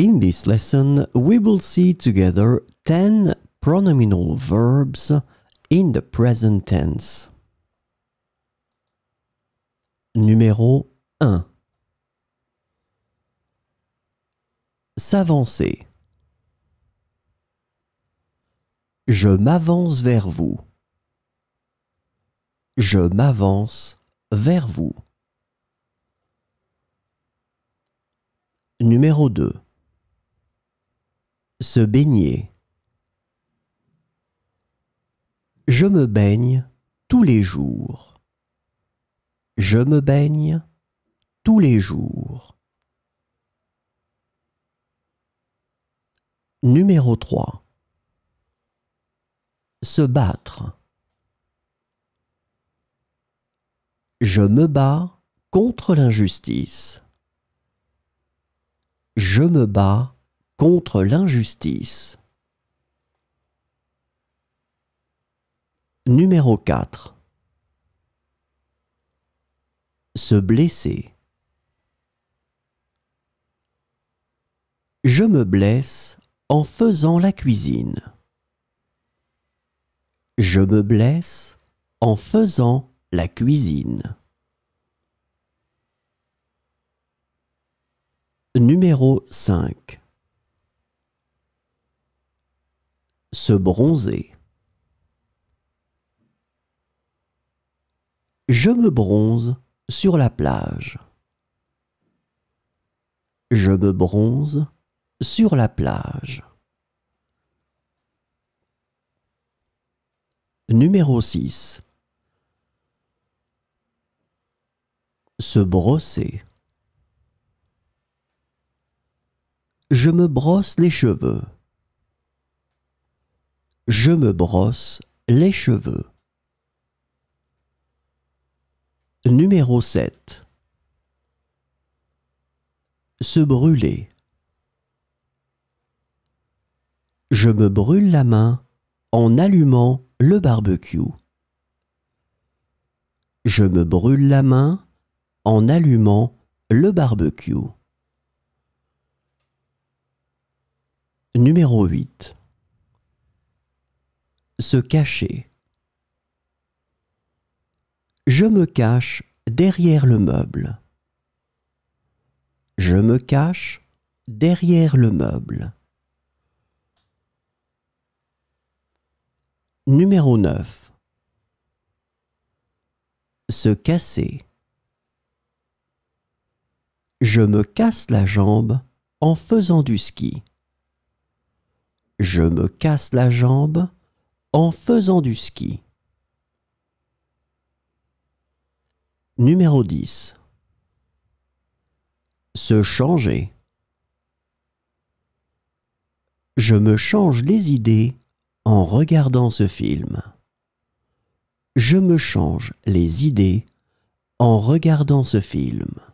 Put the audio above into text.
In this lesson, we will see together 10 pronominal verbs in the present tense. Numéro 1 S'avancer Je m'avance vers vous. Je m'avance vers vous. Numéro 2 se baigner. Je me baigne tous les jours. Je me baigne tous les jours. Numéro 3. Se battre. Je me bats contre l'injustice. Je me bats contre l'injustice. Numéro 4 Se blesser. Je me blesse en faisant la cuisine. Je me blesse en faisant la cuisine. Numéro 5 se bronzer. Je me bronze sur la plage. Je me bronze sur la plage. Numéro 6. Se brosser. Je me brosse les cheveux. Je me brosse les cheveux. Numéro 7. Se brûler. Je me brûle la main en allumant le barbecue. Je me brûle la main en allumant le barbecue. Numéro 8 se cacher. Je me cache derrière le meuble. Je me cache derrière le meuble. Numéro 9. Se casser. Je me casse la jambe en faisant du ski. Je me casse la jambe en faisant du ski. Numéro 10. Se changer. Je me change les idées en regardant ce film. Je me change les idées en regardant ce film.